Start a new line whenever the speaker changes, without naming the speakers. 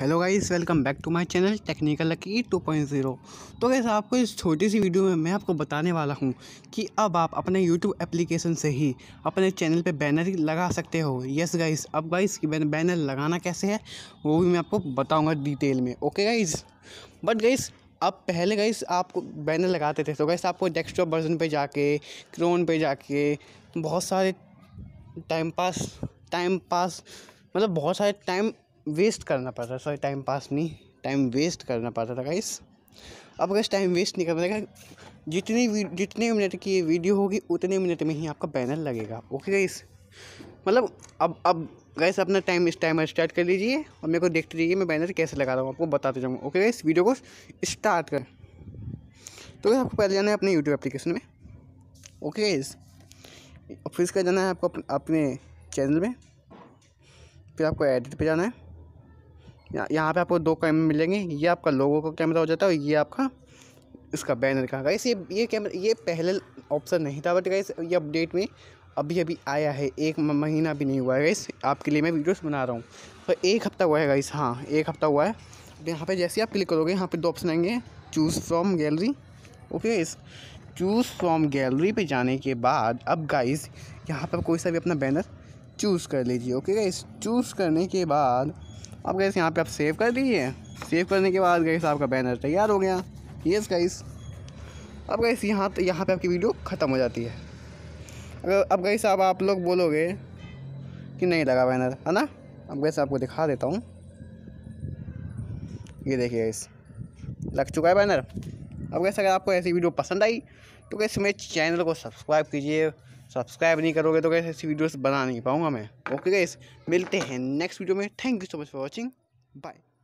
hello guys welcome back to my channel technical lucky 2.0 तो guys आपको इस छोटी सी वीडियो में मैं आपको बताने वाला हूं कि अब आप अपने यूट्यूब एप्लीकेशन से ही अपने चैनल पे बैनर लगा सकते हो यस गाइस अब गाइस की बैनर लगाना कैसे है वो भी मैं आपको बताऊंगा डिटेल में ओके गाइस बट गाइस अब पहले गाइस आपको बैनर लगाते थे तो गाइस आपको डेस्कटॉप वर्जन पर जाके क्रोन पर जाके बहुत सारे टाइम पास टाइम पास मतलब बहुत सारे टाइम वेस्ट करना पड़ता सॉरी टाइम पास नहीं टाइम वेस्ट करना पड़ता था गाइस अब अगर टाइम वेस्ट नहीं करना पड़ेगा जितनी जितने मिनट की ये वीडियो होगी उतने मिनट में ही आपका बैनर लगेगा ओके गाइस मतलब अब अब गाइस अपना टाइम इस टाइम स्टार्ट कर लीजिए और मेरे को देखते रहिए मैं बैनर कैसे लगा रहा हूँ आपको बताते जाऊँगा ओके गाइस वीडियो को स्टार्ट कर तो गैस आपको पहले जाना है अपने यूट्यूब एप्लीकेशन में ओके गाइस फिर इसका जाना है आपको अपने चैनल में फिर आपको एडिट पे जाना है यहाँ पे आपको दो कैमरे मिलेंगे ये आपका लोगों का कैमरा हो जाता है और ये आपका इसका बैनर का गाइस ये ये कैमरा ये पहले ऑप्शन नहीं था बट गाइस ये अपडेट में अभी अभी आया है एक महीना भी नहीं हुआ है गाइस आपके लिए मैं वीडियोस बना रहा हूँ तो एक हफ्ता हुआ है गाइस हाँ एक हफ्ता हुआ है तो यहाँ पर जैसे आप क्लिक करोगे यहाँ पर दो ऑप्शन आएंगे choose from gallery okay guys choose from gallery पर जाने के बाद अब गाइस यहाँ पर कोई सा भी अपना बैनर चूज़ कर लीजिए ओके गैस चूज़ करने के बाद अब गैस यहाँ पे आप सेव कर दीजिए सेव करने के बाद गैस आपका बैनर तैयार हो गया यस गाइस अब गैस यहाँ यहाँ पे आपकी वीडियो ख़त्म हो जाती है अगर अब गैस साहब आप लोग बोलोगे कि नहीं लगा बैनर है ना अब गैस आपको दिखा देता हूँ ये देखिए इस लग चुका है बैनर अब कैसे अगर आपको ऐसी वीडियो पसंद आई तो कैसे मेरे चैनल को सब्सक्राइब कीजिए सब्सक्राइब नहीं करोगे तो कैसे ऐसी वीडियोस बना नहीं पाऊँगा मैं ओके गैस मिलते हैं नेक्स्ट वीडियो में thank you so much for watching bye